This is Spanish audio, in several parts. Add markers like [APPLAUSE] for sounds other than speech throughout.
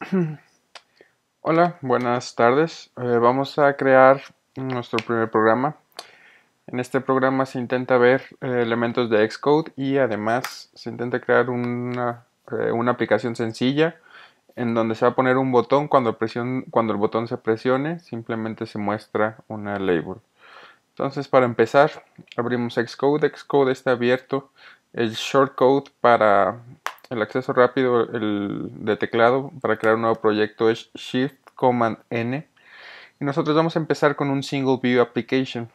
[CLEARS THROAT] Hola, buenas tardes. Eh, vamos a crear nuestro primer programa. En este programa se intenta ver eh, elementos de Xcode y además se intenta crear eh, una, aplicación sencilla en donde se va a poner un botón cuando, presión, cuando el botón se presione simplemente se muestra una label. Entonces para empezar abrimos Xcode. Xcode está abierto. El shortcode para el acceso rápido el, de teclado para crear un nuevo proyecto es Shift Command N. Y nosotros vamos a empezar con un Single View Application.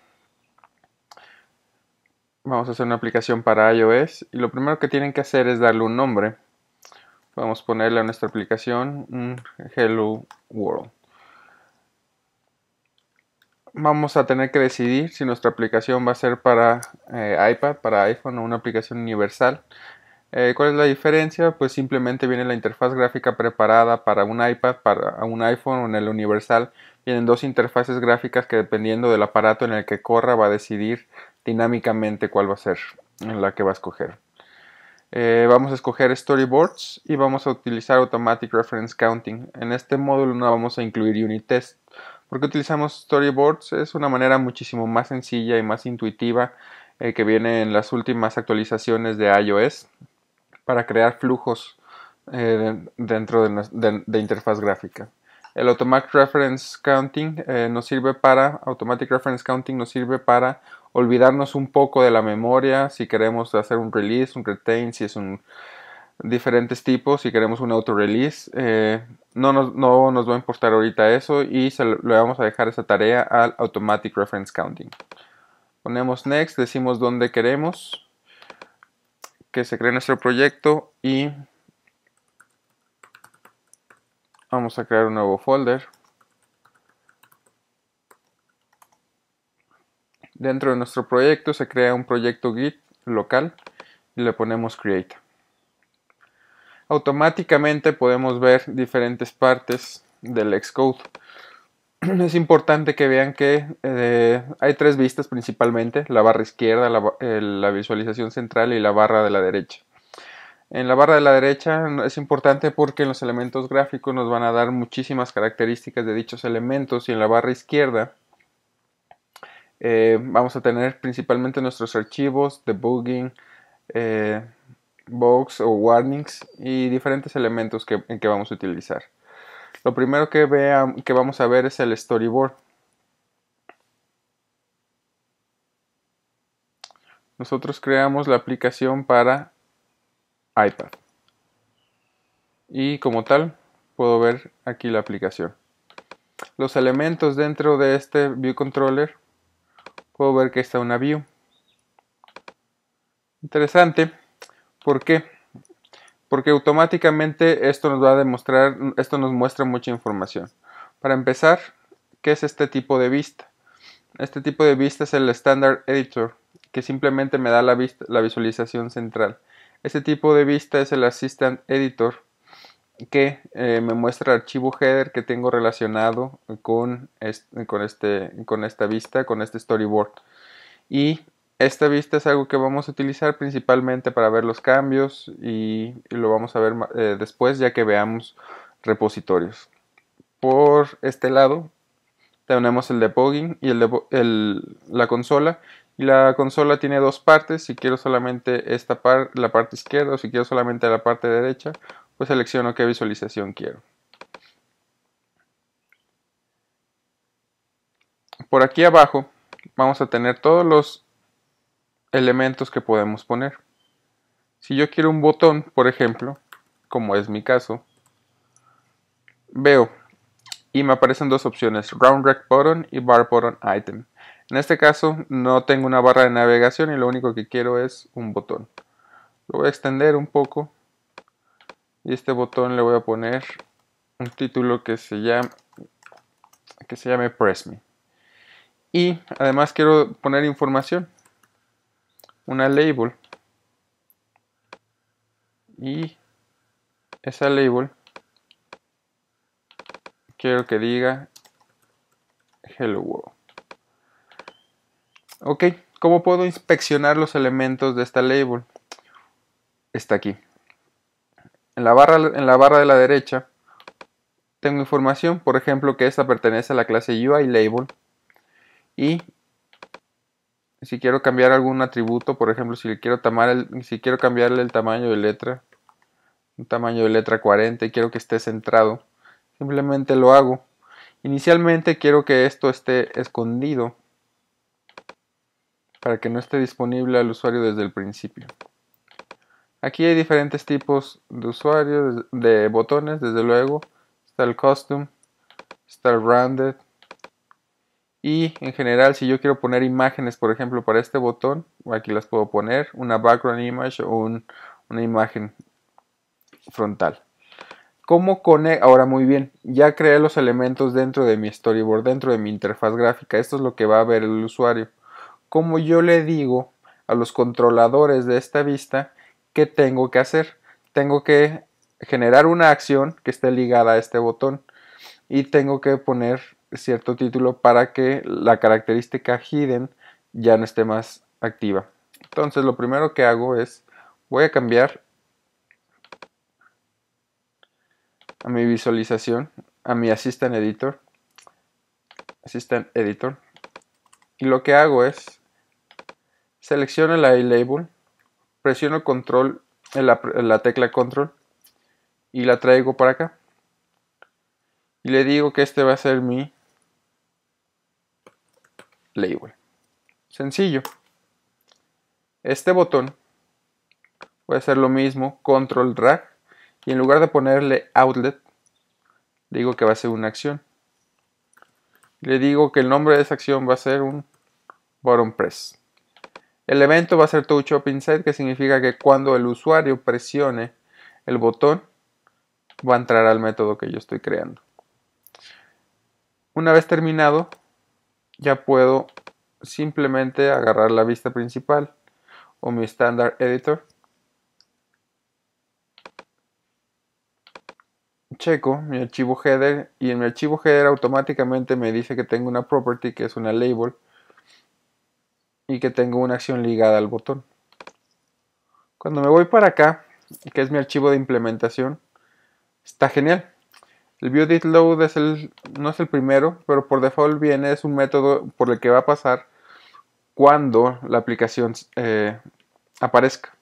Vamos a hacer una aplicación para iOS y lo primero que tienen que hacer es darle un nombre. Vamos a ponerle a nuestra aplicación mm, Hello World. Vamos a tener que decidir si nuestra aplicación va a ser para eh, iPad, para iPhone o una aplicación universal. Eh, ¿Cuál es la diferencia? Pues simplemente viene la interfaz gráfica preparada para un iPad, para un iPhone o en el Universal. Vienen dos interfaces gráficas que dependiendo del aparato en el que corra va a decidir dinámicamente cuál va a ser la que va a escoger. Eh, vamos a escoger Storyboards y vamos a utilizar Automatic Reference Counting. En este módulo no vamos a incluir Unit Test. ¿Por qué utilizamos Storyboards? Es una manera muchísimo más sencilla y más intuitiva eh, que viene en las últimas actualizaciones de iOS para crear flujos eh, dentro de, la interfaz gráfica. El Automatic Reference Counting eh, nos sirve para Automatic Reference Counting nos sirve para olvidarnos un poco de la memoria si queremos hacer un release, un retain, si es un diferentes tipos, si queremos un auto release, eh, no, nos, no nos va a importar ahorita eso y le vamos a dejar esa tarea al Automatic Reference Counting. Ponemos Next, decimos dónde queremos que se cree nuestro proyecto y vamos a crear un nuevo folder. Dentro de nuestro proyecto se crea un proyecto Git local y le ponemos create. Automáticamente podemos ver diferentes partes del Xcode. [CLEARS THROAT] es importante que vean que eh, hay tres vistas principalmente, la barra izquierda, eh, la, visualización central y la barra de la derecha. En la barra de la derecha mm, es importante porque en los elementos gráficos nos van a dar muchísimas características de dichos elementos y en la barra izquierda eh, vamos a tener principalmente nuestros archivos, debugging, box o warnings y diferentes elementos en que vamos a utilizar. Lo primero que, que vamos a ver es el storyboard. Nosotros creamos la aplicación para iPad. Y como tal, puedo ver aquí la aplicación. Los elementos dentro de este View Controller, puedo ver que está una view. Interesante, ¿por qué? porque automáticamente esto nos va a demostrar, esto nos muestra mucha información. Para empezar, ¿qué es este tipo de vista? Este tipo de vista es el Standard Editor, que simplemente me da la, vista, la visualización central. Este tipo de vista es el Assistant Editor, que eh, me muestra el archivo header que tengo relacionado con, con, este, con esta vista, con este storyboard. Y esta vista es algo que vamos a utilizar principalmente para ver los cambios y, lo vamos a ver eh, después ya que veamos repositorios. Por este lado tenemos el debugging y el la consola. Y la consola tiene dos partes, si quiero solamente esta parte la parte izquierda o si quiero solamente la parte derecha, pues selecciono qué visualización quiero. Por aquí abajo vamos a tener todos los elementos que podemos poner. Si yo quiero un botón, por ejemplo, como es mi caso, veo y me aparecen dos opciones, Round Rect Button y Bar Button Item. En este caso no tengo una barra de navegación y lo único que quiero es un botón. Lo voy a extender un poco y este botón le voy a poner un título que se llame, que se llame Press Me. Y además quiero poner información una label y esa label quiero que diga hello world ok ¿cómo puedo inspeccionar los elementos de esta label? está aquí en la barra, en la barra de la derecha tengo información por ejemplo que esta pertenece a la clase UI label y si quiero cambiar algún atributo, por ejemplo, si quiero, si quiero cambiarle el tamaño de letra, un tamaño de letra 40 y quiero que esté centrado, simplemente lo hago. Inicialmente quiero que esto esté escondido para que no esté disponible al usuario desde el principio. Aquí hay diferentes tipos de usuarios, de botones, desde luego. Está el custom, está el branded, y en general, si yo quiero poner imágenes, por ejemplo, para este botón, aquí las puedo poner, una background image o una imagen frontal. ¿Cómo con Ahora muy bien, ya creé los elementos dentro de mi storyboard, dentro de mi interfaz gráfica. Esto es lo que va a ver el usuario. Como yo le digo a los controladores de esta vista, ¿qué tengo que hacer? Tengo que generar una acción que esté ligada a este botón y tengo que poner cierto título para que la característica hidden ya no esté más activa. Entonces lo primero que hago es voy a cambiar a mi visualización, a mi assistant editor, assistant editor, y lo que hago es selecciono la label, presiono control, en la tecla control y la traigo para acá y le digo que este va a ser mi label. Sencillo. Este botón puede a hacer lo mismo, control drag, y en lugar de ponerle outlet, le digo que va a ser una acción. Le digo que el nombre de esa acción va a ser un bottom press. El evento va a ser touch up inside, que significa que cuando el usuario presione el botón, va a entrar al método que yo estoy creando. Una vez terminado, ya puedo simplemente agarrar la vista principal o mi standard editor. Checo mi archivo header y en mi archivo header automáticamente me dice que tengo una property que es una label y que tengo una acción ligada al botón. Cuando me voy para acá, que es mi archivo de implementación, está genial. El ViewDitLoad no es el primero, pero por default viene, es un método por el que va a pasar cuando la aplicación eh, aparezca.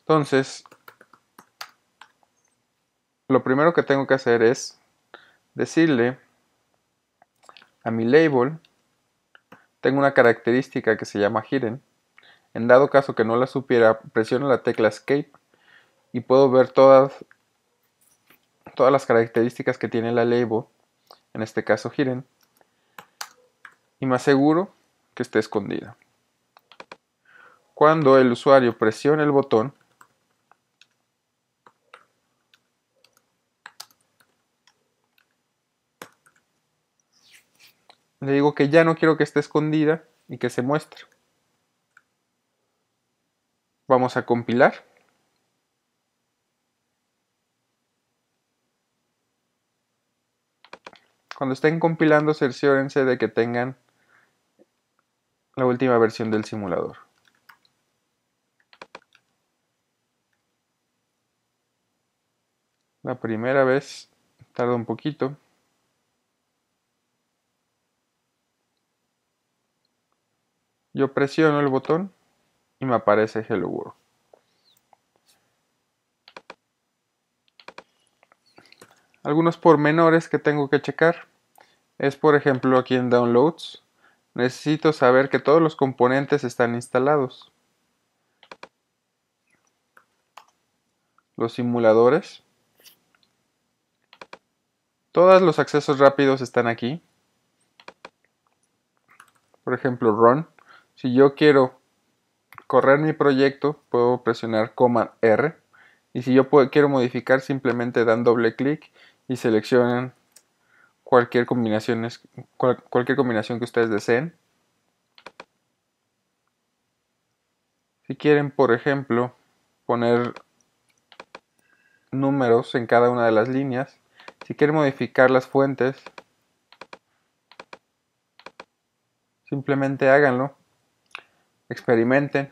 Entonces, lo primero que tengo que hacer es decirle a mi label, tengo una característica que se llama hidden. En dado caso que no la supiera, presiono la tecla escape y puedo ver todas todas las características que tiene la label, en este caso giren, y me aseguro que esté escondida. Cuando el usuario presione el botón, le digo que ya no quiero que esté escondida y que se muestre. Vamos a compilar. cuando estén compilando, cerciórense de que tengan la última versión del simulador. La primera vez tarda un poquito. Yo presiono el botón y me aparece Hello World. Algunos pormenores que tengo que checar es por ejemplo aquí en Downloads. Necesito saber que todos los componentes están instalados. Los simuladores. Todos los accesos rápidos están aquí. Por ejemplo, Run. Si yo quiero correr mi proyecto, puedo presionar coma R. Y si yo quiero modificar, simplemente dan doble clic y seleccionan cualquier, cualquier combinación que ustedes deseen. Si quieren, por ejemplo, poner números en cada una de las líneas, si quieren modificar las fuentes, simplemente háganlo, experimenten